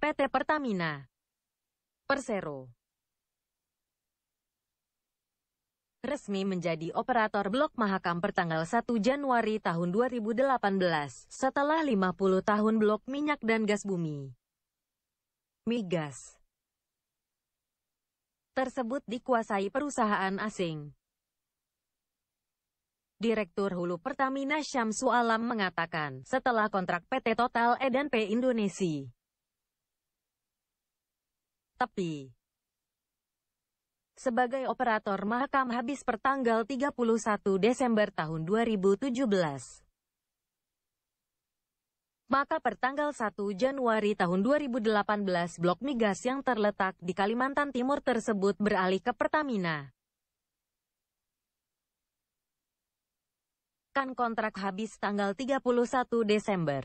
PT Pertamina Persero resmi menjadi operator Blok Mahakam pertanggal 1 Januari tahun 2018, setelah 50 tahun Blok Minyak dan Gas Bumi. Migas tersebut dikuasai perusahaan asing. Direktur Hulu Pertamina Syamsu Alam mengatakan, setelah kontrak PT Total E P Indonesia. Tapi sebagai operator Mahakam habis pertanggal 31 Desember tahun 2017. Maka pertanggal 1 Januari tahun 2018 blok migas yang terletak di Kalimantan Timur tersebut beralih ke Pertamina. Kan kontrak habis tanggal 31 Desember.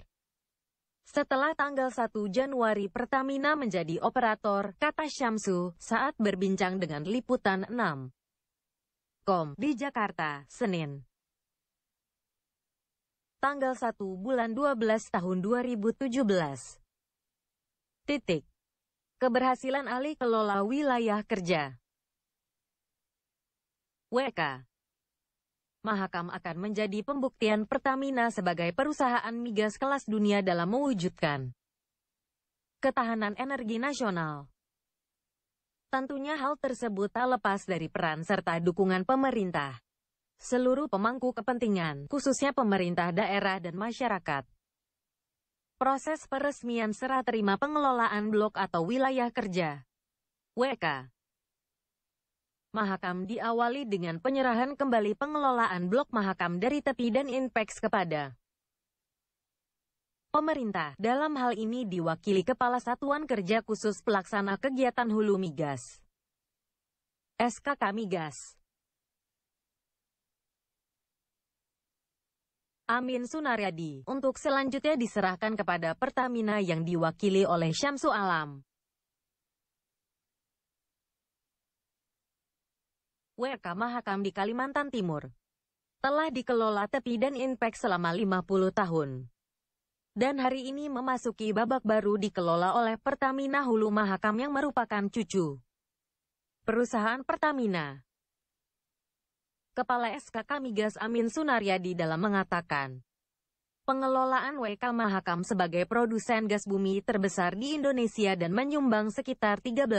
Setelah tanggal 1 Januari Pertamina menjadi operator, kata Syamsu, saat berbincang dengan Liputan 6. Kom di Jakarta, Senin. Tanggal 1 bulan 12 tahun 2017. Titik. Keberhasilan alih kelola wilayah kerja. WK Mahakam akan menjadi pembuktian Pertamina sebagai perusahaan migas kelas dunia dalam mewujudkan ketahanan energi nasional. Tentunya hal tersebut tak lepas dari peran serta dukungan pemerintah. Seluruh pemangku kepentingan, khususnya pemerintah daerah dan masyarakat. Proses peresmian serah terima pengelolaan blok atau wilayah kerja WK Mahakam diawali dengan penyerahan kembali pengelolaan blok Mahakam dari tepi dan Inpex kepada pemerintah. Dalam hal ini diwakili Kepala Satuan Kerja Khusus Pelaksana Kegiatan Hulu Migas. SKK Migas. Amin Sunaryadi, untuk selanjutnya diserahkan kepada Pertamina yang diwakili oleh Syamsu Alam. WK Mahakam di Kalimantan Timur, telah dikelola tepi dan impact selama 50 tahun. Dan hari ini memasuki babak baru dikelola oleh Pertamina Hulu Mahakam yang merupakan cucu. Perusahaan Pertamina. Kepala SKK Migas Amin Sunaryadi dalam mengatakan, pengelolaan WK Mahakam sebagai produsen gas bumi terbesar di Indonesia dan menyumbang sekitar 13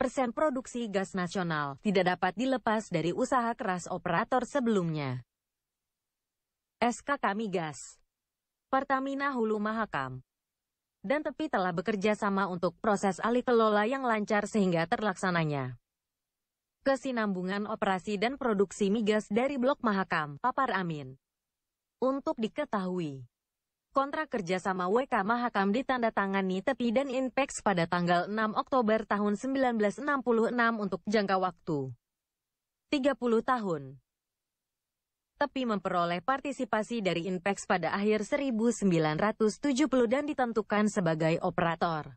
persen produksi gas nasional tidak dapat dilepas dari usaha keras operator sebelumnya. SKK Migas Pertamina Hulu Mahakam dan tepi telah bekerja sama untuk proses alih kelola yang lancar sehingga terlaksananya. Kesinambungan operasi dan produksi migas dari Blok Mahakam, Papar Amin. Untuk diketahui. Kontrak kerjasama WK Mahakam ditandatangani Tepi dan Inpex pada tanggal 6 Oktober tahun 1966 untuk jangka waktu 30 tahun. Tepi memperoleh partisipasi dari Inpex pada akhir 1970 dan ditentukan sebagai operator.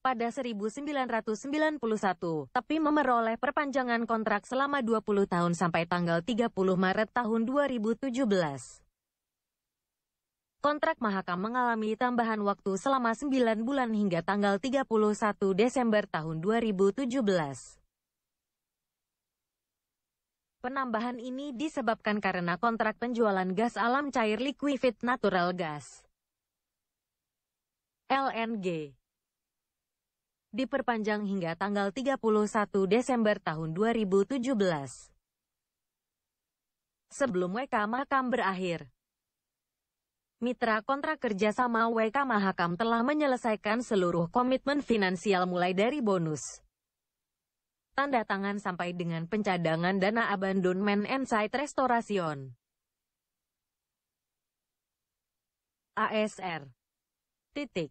Pada 1991, Tepi memperoleh perpanjangan kontrak selama 20 tahun sampai tanggal 30 Maret tahun 2017 kontrak Mahakam mengalami tambahan waktu selama 9 bulan hingga tanggal 31 Desember tahun 2017. Penambahan ini disebabkan karena kontrak penjualan gas alam cair liquefied natural gas LNG diperpanjang hingga tanggal 31 Desember tahun 2017. Sebelum WK mahkam berakhir, Mitra kontrak kerjasama WK Mahakam telah menyelesaikan seluruh komitmen finansial mulai dari bonus, tanda tangan sampai dengan pencadangan dana abandonment and site restoration. ASR. Titik.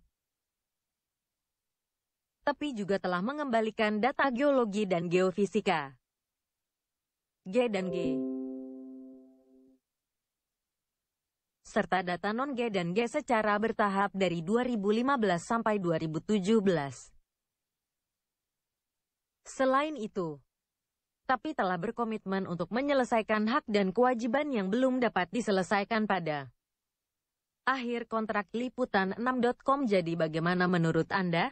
Tapi juga telah mengembalikan data geologi dan geofisika. G dan G. serta data non-G dan G secara bertahap dari 2015 sampai 2017. Selain itu, tapi telah berkomitmen untuk menyelesaikan hak dan kewajiban yang belum dapat diselesaikan pada akhir kontrak liputan 6.com. Jadi bagaimana menurut Anda?